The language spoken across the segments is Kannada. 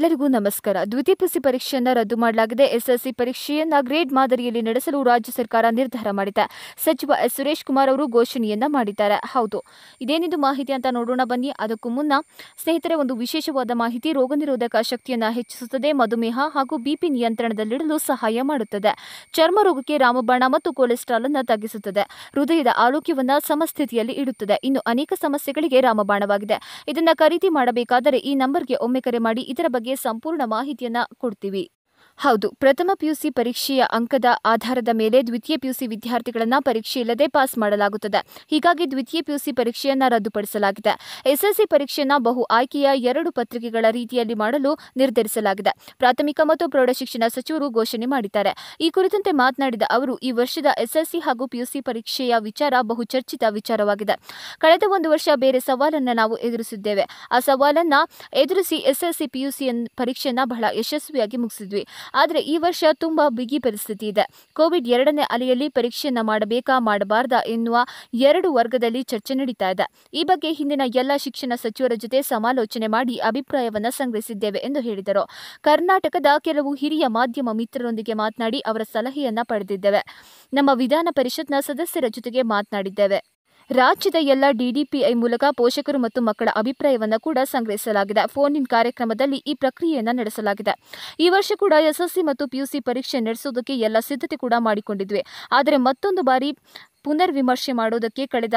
ಎಲ್ಲರಿಗೂ ನಮಸ್ಕಾರ ದ್ವಿತೀಯ ಪಿಸಿ ಪರೀಕ್ಷೆಯನ್ನು ರದ್ದು ಮಾಡಲಾಗಿದೆ ಎಸ್ಎಸ್ಸಿ ಪರೀಕ್ಷೆಯನ್ನ ಗ್ರೇಡ್ ಮಾದರಿಯಲ್ಲಿ ನಡೆಸಲು ರಾಜ್ಯ ಸರ್ಕಾರ ನಿರ್ಧಾರ ಮಾಡಿದೆ ಸಚಿವ ಎಸ್ ಸುರೇಶ್ ಕುಮಾರ್ ಅವರು ಘೋಷಣೆಯನ್ನ ಮಾಡಿದ್ದಾರೆ ಹೌದು ಇದೇನಿದು ಮಾಹಿತಿ ಅಂತ ನೋಡೋಣ ಬನ್ನಿ ಅದಕ್ಕೂ ಮುನ್ನ ಸ್ನೇಹಿತರೆ ಒಂದು ವಿಶೇಷವಾದ ಮಾಹಿತಿ ರೋಗ ನಿರೋಧಕ ಶಕ್ತಿಯನ್ನು ಹೆಚ್ಚಿಸುತ್ತದೆ ಮಧುಮೇಹ ಹಾಗೂ ಬಿಪಿ ನಿಯಂತ್ರಣದಲ್ಲಿಡಲು ಸಹಾಯ ಮಾಡುತ್ತದೆ ಚರ್ಮ ರೋಗಕ್ಕೆ ರಾಮಬಾಣ ಮತ್ತು ಕೊಲೆಸ್ಟ್ರಾಲ್ ಅನ್ನು ತಗ್ಗಿಸುತ್ತದೆ ಹೃದಯದ ಆರೋಗ್ಯವನ್ನು ಸಮಸ್ಥಿತಿಯಲ್ಲಿ ಇಡುತ್ತದೆ ಇನ್ನು ಅನೇಕ ಸಮಸ್ಯೆಗಳಿಗೆ ರಾಮಬಾಣವಾಗಿದೆ ಇದನ್ನು ಖರೀದಿ ಮಾಡಬೇಕಾದರೆ ಈ ನಂಬರ್ಗೆ ಒಮ್ಮೆ ಕರೆ ಮಾಡಿ ಇದರ ಬಗ್ಗೆ ಸಂಪೂರ್ಣ ಮಾಹಿತಿಯನ್ನ ಕೊಡ್ತೀವಿ ಹೌದು ಪ್ರಥಮ ಪಿಯುಸಿ ಪರೀಕ್ಷೆಯ ಅಂಕದ ಆಧಾರದ ಮೇಲೆ ದ್ವಿತೀಯ ಪಿಯುಸಿ ವಿದ್ಯಾರ್ಥಿಗಳನ್ನು ಪರೀಕ್ಷೆ ಇಲ್ಲದೆ ಪಾಸ್ ಮಾಡಲಾಗುತ್ತದೆ ಹೀಗಾಗಿ ದ್ವಿತೀಯ ಪಿಯುಸಿ ಪರೀಕ್ಷೆಯನ್ನು ರದ್ದುಪಡಿಸಲಾಗಿದೆ ಎಸ್ಎಸ್ಸಿ ಪರೀಕ್ಷೆಯನ್ನು ಬಹು ಆಯ್ಕೆಯ ಎರಡು ಪತ್ರಿಕೆಗಳ ರೀತಿಯಲ್ಲಿ ಮಾಡಲು ನಿರ್ಧರಿಸಲಾಗಿದೆ ಪ್ರಾಥಮಿಕ ಮತ್ತು ಪ್ರೌಢಶಿಕ್ಷಣ ಸಚಿವರು ಘೋಷಣೆ ಮಾಡಿದ್ದಾರೆ ಈ ಕುರಿತಂತೆ ಮಾತನಾಡಿದ ಅವರು ಈ ವರ್ಷದ ಎಸ್ಎಸ್ಸಿ ಹಾಗೂ ಪಿಯುಸಿ ಪರೀಕ್ಷೆಯ ವಿಚಾರ ಬಹು ಚರ್ಚಿತ ವಿಚಾರವಾಗಿದೆ ಕಳೆದ ಒಂದು ವರ್ಷ ಬೇರೆ ಸವಾಲನ್ನು ನಾವು ಎದುರಿಸಿದ್ದೇವೆ ಆ ಸವಾಲನ್ನು ಎದುರಿಸಿ ಎಸ್ಎಸ್ಸಿ ಪಿಯುಸಿ ಪರೀಕ್ಷೆಯನ್ನ ಬಹಳ ಯಶಸ್ವಿಯಾಗಿ ಮುಗಿಸಿದ್ವಿ ಆದರೆ ಈ ವರ್ಷ ತುಂಬ ಬಿಗಿ ಪರಿಸ್ಥಿತಿ ಇದೆ ಕೋವಿಡ್ ಎರಡನೇ ಅಲೆಯಲ್ಲಿ ಪರೀಕ್ಷೆಯನ್ನು ಮಾಡಬೇಕಾ ಮಾಡಬಾರ್ದಾ ಎನ್ನುವ ಎರಡು ವರ್ಗದಲ್ಲಿ ಚರ್ಚೆ ನಡೀತಾ ಇದೆ ಈ ಬಗ್ಗೆ ಹಿಂದಿನ ಎಲ್ಲ ಶಿಕ್ಷಣ ಸಚಿವರ ಜೊತೆ ಸಮಾಲೋಚನೆ ಮಾಡಿ ಅಭಿಪ್ರಾಯವನ್ನು ಸಂಗ್ರಹಿಸಿದ್ದೇವೆ ಎಂದು ಹೇಳಿದರು ಕರ್ನಾಟಕದ ಕೆಲವು ಹಿರಿಯ ಮಾಧ್ಯಮ ಮಿತ್ರರೊಂದಿಗೆ ಮಾತನಾಡಿ ಅವರ ಸಲಹೆಯನ್ನ ಪಡೆದಿದ್ದೇವೆ ನಮ್ಮ ವಿಧಾನ ಪರಿಷತ್ನ ಸದಸ್ಯರ ಜೊತೆಗೆ ಮಾತನಾಡಿದ್ದೇವೆ ರಾಜ್ಯದ ಎಲ್ಲ ಡಿಡಿಪಿಐ ಮೂಲಕ ಪೋಷಕರು ಮತ್ತು ಮಕ್ಕಳ ಅಭಿಪ್ರಾಯವನ್ನು ಕೂಡ ಸಂಗ್ರಹಿಸಲಾಗಿದೆ ಫೋನ್ ಇನ್ ಕಾರ್ಯಕ್ರಮದಲ್ಲಿ ಈ ಪ್ರಕ್ರಿಯೆಯನ್ನು ನಡೆಸಲಾಗಿದೆ ಈ ವರ್ಷ ಕೂಡ ಎಸ್ಎಸ್ಸಿ ಮತ್ತು ಪಿಯುಸಿ ಪರೀಕ್ಷೆ ನಡೆಸುವುದಕ್ಕೆ ಎಲ್ಲ ಸಿದ್ಧತೆ ಕೂಡ ಮಾಡಿಕೊಂಡಿದ್ವಿ ಆದರೆ ಮತ್ತೊಂದು ಬಾರಿ ಪುನರ್ ವಿಮರ್ಶೆ ಮಾಡೋದಕ್ಕೆ ಕಳೆದ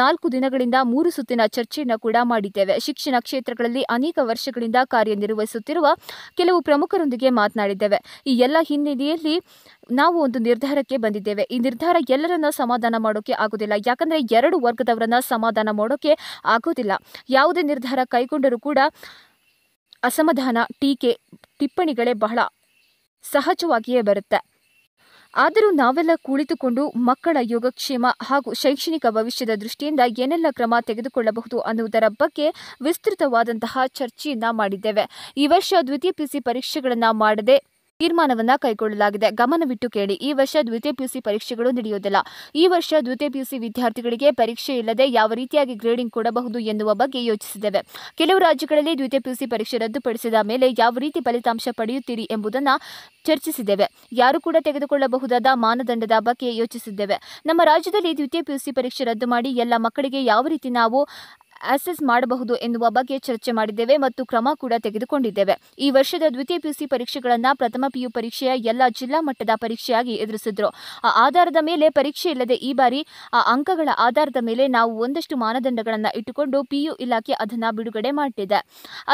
ನಾಲ್ಕು ದಿನಗಳಿಂದ ಮೂರು ಸುತ್ತಿನ ಚರ್ಚೆಯನ್ನು ಕೂಡ ಮಾಡಿದ್ದೇವೆ ಶಿಕ್ಷಣ ಕ್ಷೇತ್ರಗಳಲ್ಲಿ ಅನೇಕ ವರ್ಷಗಳಿಂದ ಕಾರ್ಯನಿರ್ವಹಿಸುತ್ತಿರುವ ಕೆಲವು ಪ್ರಮುಖರೊಂದಿಗೆ ಮಾತನಾಡಿದ್ದೇವೆ ಈ ಎಲ್ಲ ಹಿನ್ನೆಲೆಯಲ್ಲಿ ನಾವು ಒಂದು ನಿರ್ಧಾರಕ್ಕೆ ಬಂದಿದ್ದೇವೆ ಈ ನಿರ್ಧಾರ ಎಲ್ಲರನ್ನ ಸಮಾಧಾನ ಮಾಡೋಕೆ ಆಗೋದಿಲ್ಲ ಯಾಕಂದ್ರೆ ಎರಡು ವರ್ಗದವರನ್ನ ಸಮಾಧಾನ ಮಾಡೋಕೆ ಆಗೋದಿಲ್ಲ ಯಾವುದೇ ನಿರ್ಧಾರ ಕೈಗೊಂಡರೂ ಕೂಡ ಅಸಮಾಧಾನ ಟೀಕೆ ಟಿಪ್ಪಣಿಗಳೇ ಬಹಳ ಸಹಜವಾಗಿಯೇ ಬರುತ್ತೆ ಆದರೂ ನಾವೆಲ್ಲ ಕುಳಿತುಕೊಂಡು ಮಕ್ಕಳ ಯೋಗಕ್ಷೇಮ ಹಾಗೂ ಶೈಕ್ಷಣಿಕ ಭವಿಷ್ಯದ ದೃಷ್ಟಿಯಿಂದ ಏನೆಲ್ಲ ಕ್ರಮ ತೆಗೆದುಕೊಳ್ಳಬಹುದು ಅನ್ನುವುದರ ಬಗ್ಗೆ ವಿಸ್ತೃತವಾದಂತಹ ಚರ್ಚೆಯನ್ನ ಮಾಡಿದ್ದೇವೆ ಈ ವರ್ಷ ದ್ವಿತೀಯ ಪಿಸಿ ಪರೀಕ್ಷೆಗಳನ್ನು ಮಾಡದೆ ತೀರ್ಮಾನವನ್ನ ಕೈಗೊಳ್ಳಲಾಗಿದೆ ಗಮನವಿಟ್ಟು ಕೇಳಿ ಈ ವರ್ಷ ದ್ವಿತೀಯ ಪಿಯುಸಿ ಪರೀಕ್ಷೆಗಳು ನಡೆಯುವುದಿಲ್ಲ ಈ ವರ್ಷ ದ್ವಿತೀಯ ಪಿಯುಸಿ ವಿದ್ಯಾರ್ಥಿಗಳಿಗೆ ಪರೀಕ್ಷೆ ಇಲ್ಲದೆ ಯಾವ ರೀತಿಯಾಗಿ ಗ್ರೇಡಿಂಗ್ ಕೊಡಬಹುದು ಎನ್ನುವ ಬಗ್ಗೆ ಯೋಚಿಸಿದ್ದೇವೆ ಕೆಲವು ರಾಜ್ಯಗಳಲ್ಲಿ ದ್ವಿತೀಯ ಪಿಯುಸಿ ಪರೀಕ್ಷೆ ರದ್ದುಪಡಿಸಿದ ಮೇಲೆ ಯಾವ ರೀತಿ ಫಲಿತಾಂಶ ಪಡೆಯುತ್ತೀರಿ ಎಂಬುದನ್ನು ಚರ್ಚಿಸಿದ್ದೇವೆ ಯಾರು ಕೂಡ ತೆಗೆದುಕೊಳ್ಳಬಹುದಾದ ಮಾನದಂಡದ ಬಗ್ಗೆ ಯೋಚಿಸಿದ್ದೇವೆ ನಮ್ಮ ರಾಜ್ಯದಲ್ಲಿ ದ್ವಿತೀಯ ಪಿಯುಸಿ ಪರೀಕ್ಷೆ ರದ್ದು ಮಾಡಿ ಎಲ್ಲ ಮಕ್ಕಳಿಗೆ ಯಾವ ರೀತಿ ನಾವು ಆಸೆಸ್ ಮಾಡಬಹುದು ಎನ್ನುವ ಬಗ್ಗೆ ಚರ್ಚೆ ಮಾಡಿದ್ದೇವೆ ಮತ್ತು ಕ್ರಮ ಕೂಡ ತೆಗೆದುಕೊಂಡಿದ್ದೇವೆ ಈ ವರ್ಷದ ದ್ವಿತೀಯ ಪಿಯುಸಿ ಪರೀಕ್ಷೆಗಳನ್ನು ಪ್ರಥಮ ಪಿಯು ಪರೀಕ್ಷೆಯ ಎಲ್ಲ ಜಿಲ್ಲಾ ಮಟ್ಟದ ಪರೀಕ್ಷೆಯಾಗಿ ಎದುರಿಸಿದ್ರು ಆ ಆಧಾರದ ಮೇಲೆ ಪರೀಕ್ಷೆ ಇಲ್ಲದೆ ಈ ಬಾರಿ ಆ ಅಂಕಗಳ ಆಧಾರದ ಮೇಲೆ ನಾವು ಒಂದಷ್ಟು ಮಾನದಂಡಗಳನ್ನು ಇಟ್ಟುಕೊಂಡು ಪಿಯು ಇಲಾಖೆ ಅದನ್ನು ಬಿಡುಗಡೆ ಮಾಡಿದೆ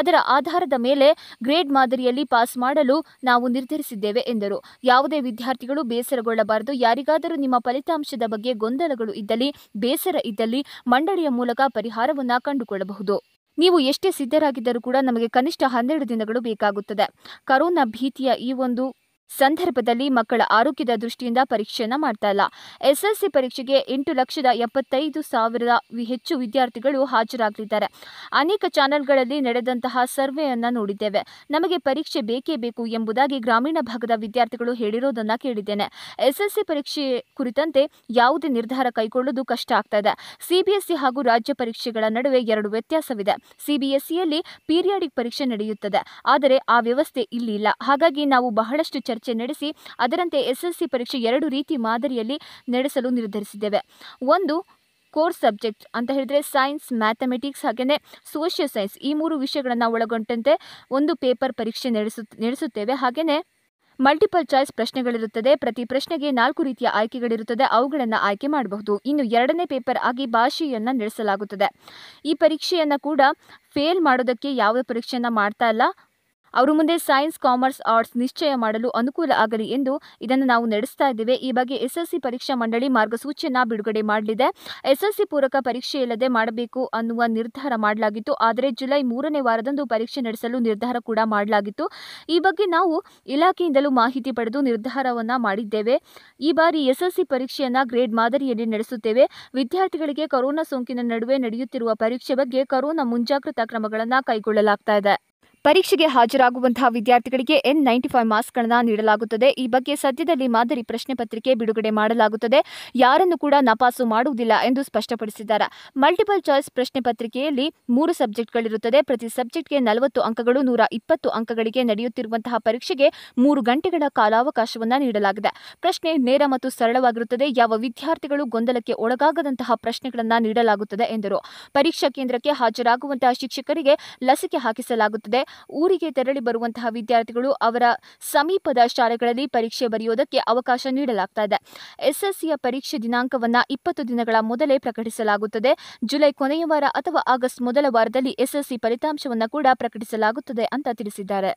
ಅದರ ಆಧಾರದ ಮೇಲೆ ಗ್ರೇಡ್ ಮಾದರಿಯಲ್ಲಿ ಪಾಸ್ ಮಾಡಲು ನಾವು ನಿರ್ಧರಿಸಿದ್ದೇವೆ ಎಂದರು ಯಾವುದೇ ವಿದ್ಯಾರ್ಥಿಗಳು ಬೇಸರಗೊಳ್ಳಬಾರದು ಯಾರಿಗಾದರೂ ನಿಮ್ಮ ಫಲಿತಾಂಶದ ಬಗ್ಗೆ ಗೊಂದಲಗಳು ಇದ್ದಲ್ಲಿ ಬೇಸರ ಇದ್ದಲ್ಲಿ ಮಂಡಳಿಯ ಮೂಲಕ ಪರಿಹಾರವನ್ನು ಕಂಡುಕೊಳ್ಳಬಹುದು ನೀವು ಎಷ್ಟೇ ಸಿದ್ಧರಾಗಿದ್ದರೂ ಕೂಡ ನಮಗೆ ಕನಿಷ್ಠ ಹನ್ನೆರಡು ದಿನಗಳು ಬೇಕಾಗುತ್ತದೆ ಕರೋನಾ ಭೀತಿಯ ಈ ಒಂದು ಸಂದರ್ಭದಲ್ಲಿ ಮಕ್ಕಳ ಆರೋಗ್ಯದ ದೃಷ್ಟಿಯಿಂದ ಪರೀಕ್ಷೆಯನ್ನು ಮಾಡ್ತಾ ಇಲ್ಲ ಎಸ್ಎಲ್ಸಿ ಪರೀಕ್ಷೆಗೆ ಎಂಟು ಲಕ್ಷದ ಎಪ್ಪತ್ತೈದು ಸಾವಿರದ ಹೆಚ್ಚು ವಿದ್ಯಾರ್ಥಿಗಳು ಹಾಜರಾಗಲಿದ್ದಾರೆ ಅನೇಕ ಚಾನೆಲ್ಗಳಲ್ಲಿ ನಡೆದಂತಹ ಸರ್ವೆಯನ್ನು ನೋಡಿದ್ದೇವೆ ನಮಗೆ ಪರೀಕ್ಷೆ ಬೇಕೇ ಬೇಕು ಎಂಬುದಾಗಿ ಗ್ರಾಮೀಣ ಭಾಗದ ವಿದ್ಯಾರ್ಥಿಗಳು ಹೇಳಿರೋದನ್ನು ಕೇಳಿದ್ದೇನೆ ಎಸ್ಎಲ್ಸಿ ಪರೀಕ್ಷೆ ಕುರಿತಂತೆ ಯಾವುದೇ ನಿರ್ಧಾರ ಕೈಗೊಳ್ಳುವುದು ಕಷ್ಟ ಆಗ್ತಾ ಇದೆ ಸಿಬಿಎಸ್ಇ ಹಾಗೂ ರಾಜ್ಯ ಪರೀಕ್ಷೆಗಳ ನಡುವೆ ಎರಡು ವ್ಯತ್ಯಾಸವಿದೆ ಸಿಬಿಎಸ್ಇಯಲ್ಲಿ ಪೀರಿಯಾಡಿಕ್ ಪರೀಕ್ಷೆ ನಡೆಯುತ್ತದೆ ಆದರೆ ಆ ವ್ಯವಸ್ಥೆ ಇಲ್ಲಿ ಇಲ್ಲ ಹಾಗಾಗಿ ನಾವು ಬಹಳಷ್ಟು ಚರ್ಚೆ ಚರ್ಚೆ ನಡೆಸಿ ಅದರಂತೆ ಎಸ್ಎಸ್ಸಿ ಪರೀಕ್ಷೆ ಎರಡು ರೀತಿ ಮಾದರಿಯಲ್ಲಿ ನಡೆಸಲು ನಿರ್ಧರಿಸಿದ್ದೇವೆ ಒಂದು ಕೋರ್ಸ್ ಸಬ್ಜೆಕ್ಟ್ ಅಂತ ಹೇಳಿದರೆ ಸೈನ್ಸ್ ಮ್ಯಾಥಮೆಟಿಕ್ಸ್ ಹಾಗೆಯೇ ಸೋಷಿಯಲ್ ಸೈನ್ಸ್ ಈ ಮೂರು ವಿಷಯಗಳನ್ನು ಒಳಗೊಂಡಂತೆ ಒಂದು ಪೇಪರ್ ಪರೀಕ್ಷೆ ನಡೆಸು ನಡೆಸುತ್ತೇವೆ ಹಾಗೆಯೇ ಮಲ್ಟಿಪಲ್ ಚಾಯ್ಸ್ ಪ್ರಶ್ನೆಗಳಿರುತ್ತದೆ ಪ್ರತಿ ಪ್ರಶ್ನೆಗೆ ನಾಲ್ಕು ರೀತಿಯ ಆಯ್ಕೆಗಳಿರುತ್ತದೆ ಅವುಗಳನ್ನು ಆಯ್ಕೆ ಮಾಡಬಹುದು ಇನ್ನು ಎರಡನೇ ಪೇಪರ್ ಆಗಿ ಭಾಷೆಯನ್ನು ನಡೆಸಲಾಗುತ್ತದೆ ಈ ಪರೀಕ್ಷೆಯನ್ನು ಕೂಡ ಫೇಲ್ ಮಾಡೋದಕ್ಕೆ ಯಾವುದೇ ಪರೀಕ್ಷೆಯನ್ನು ಮಾಡ್ತಾ ಇಲ್ಲ ಅವರು ಮುಂದೆ ಸೈನ್ಸ್ ಕಾಮರ್ಸ್ ಆರ್ಟ್ಸ್ ನಿಶ್ಚಯ ಮಾಡಲು ಅನುಕೂಲ ಆಗಲಿ ಎಂದು ಇದನ್ನು ನಾವು ನಡೆಸ್ತಾ ಇದ್ದೇವೆ ಈ ಬಗ್ಗೆ ಎಸ್ಎಸ್ಸಿ ಪರೀಕ್ಷಾ ಮಂಡಳಿ ಮಾರ್ಗಸೂಚಿಯನ್ನು ಬಿಡುಗಡೆ ಮಾಡಲಿದೆ ಎಸ್ಎಸ್ಸಿ ಪೂರಕ ಪರೀಕ್ಷೆ ಇಲ್ಲದೆ ಮಾಡಬೇಕು ಅನ್ನುವ ನಿರ್ಧಾರ ಮಾಡಲಾಗಿತ್ತು ಆದರೆ ಜುಲೈ ಮೂರನೇ ವಾರದಂದು ಪರೀಕ್ಷೆ ನಡೆಸಲು ನಿರ್ಧಾರ ಕೂಡ ಮಾಡಲಾಗಿತ್ತು ಈ ಬಗ್ಗೆ ನಾವು ಇಲಾಖೆಯಿಂದಲೂ ಮಾಹಿತಿ ಪಡೆದು ನಿರ್ಧಾರವನ್ನು ಮಾಡಿದ್ದೇವೆ ಈ ಬಾರಿ ಎಸ್ಎಸ್ಸಿ ಪರೀಕ್ಷೆಯನ್ನು ಗ್ರೇಡ್ ಮಾದರಿಯಲ್ಲಿ ನಡೆಸುತ್ತೇವೆ ವಿದ್ಯಾರ್ಥಿಗಳಿಗೆ ಕೊರೋನಾ ಸೋಂಕಿನ ನಡುವೆ ನಡೆಯುತ್ತಿರುವ ಪರೀಕ್ಷೆ ಬಗ್ಗೆ ಕೊರೋನಾ ಮುಂಜಾಗ್ರತಾ ಕ್ರಮಗಳನ್ನು ಕೈಗೊಳ್ಳಲಾಗ್ತಾ ಇದೆ ಪರೀಕ್ಷೆಗೆ ಹಾಜರಾಗುವಂತಹ ವಿದ್ಯಾರ್ಥಿಗಳಿಗೆ ಎನ್ ನೈಂಟಿ ಫೈವ್ ಮಾಸ್ಕ್ಗಳನ್ನು ನೀಡಲಾಗುತ್ತದೆ ಈ ಬಗ್ಗೆ ಸದ್ಯದಲ್ಲಿ ಮಾದರಿ ಪ್ರಶ್ನೆ ಪತ್ರಿಕೆ ಬಿಡುಗಡೆ ಮಾಡಲಾಗುತ್ತದೆ ಯಾರನ್ನು ಕೂಡ ನಪಾಸು ಮಾಡುವುದಿಲ್ಲ ಎಂದು ಸ್ಪಷ್ಟಪಡಿಸಿದ್ದಾರೆ ಮಲ್ಟಿಪಲ್ ಚಾಯ್ಸ್ ಪ್ರಶ್ನೆ ಪತ್ರಿಕೆಯಲ್ಲಿ ಮೂರು ಸಬ್ಜೆಕ್ಟ್ಗಳಿರುತ್ತದೆ ಪ್ರತಿ ಸಬ್ಜೆಕ್ಟ್ಗೆ ನಲವತ್ತು ಅಂಕಗಳು ನೂರ ಇಪ್ಪತ್ತು ಅಂಕಗಳಿಗೆ ನಡೆಯುತ್ತಿರುವಂತಹ ಪರೀಕ್ಷೆಗೆ ಮೂರು ಗಂಟೆಗಳ ಕಾಲಾವಕಾಶವನ್ನು ನೀಡಲಾಗಿದೆ ಪ್ರಶ್ನೆ ನೇರ ಮತ್ತು ಸರಳವಾಗಿರುತ್ತದೆ ಯಾವ ವಿದ್ಯಾರ್ಥಿಗಳು ಗೊಂದಲಕ್ಕೆ ಒಳಗಾಗದಂತಹ ಪ್ರಶ್ನೆಗಳನ್ನು ನೀಡಲಾಗುತ್ತದೆ ಎಂದರು ಪರೀಕ್ಷಾ ಕೇಂದ್ರಕ್ಕೆ ಹಾಜರಾಗುವಂತಹ ಶಿಕ್ಷಕರಿಗೆ ಲಸಿಕೆ ಹಾಕಿಸಲಾಗುತ್ತದೆ ಊರಿಗೆ ತೆರಳಿ ಬರುವಂತಹ ವಿದ್ಯಾರ್ಥಿಗಳು ಅವರ ಸಮೀಪದ ಶಾಲೆಗಳಲ್ಲಿ ಪರೀಕ್ಷೆ ಬರೆಯುವುದಕ್ಕೆ ಅವಕಾಶ ನೀಡಲಾಗ್ತಾ ಇದೆ ಎಸ್ಎಸ್ಸಿಯ ಪರೀಕ್ಷೆ ದಿನಾಂಕವನ್ನು ಇಪ್ಪತ್ತು ದಿನಗಳ ಮೊದಲೇ ಪ್ರಕಟಿಸಲಾಗುತ್ತದೆ ಜುಲೈ ಕೊನೆಯ ವಾರ ಅಥವಾ ಆಗಸ್ಟ್ ಮೊದಲ ವಾರದಲ್ಲಿ ಎಸ್ಎಸ್ಸಿ ಫಲಿತಾಂಶವನ್ನು ಕೂಡ ಪ್ರಕಟಿಸಲಾಗುತ್ತದೆ ಅಂತ ತಿಳಿಸಿದ್ದಾರೆ